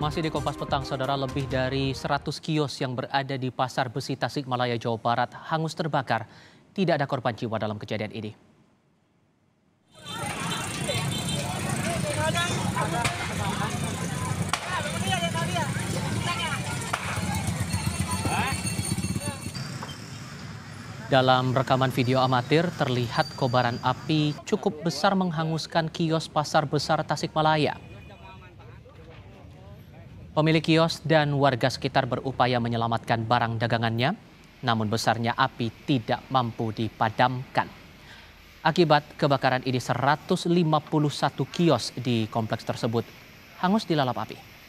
Masih di Kompas Petang, Saudara, lebih dari 100 kios yang berada di Pasar Besi Tasikmalaya, Jawa Barat hangus terbakar. Tidak ada korban jiwa dalam kejadian ini. Dalam rekaman video amatir terlihat kobaran api cukup besar menghanguskan kios pasar besar Tasikmalaya. Pemilik kios dan warga sekitar berupaya menyelamatkan barang dagangannya, namun besarnya api tidak mampu dipadamkan. Akibat kebakaran ini 151 kios di kompleks tersebut hangus dilalap api.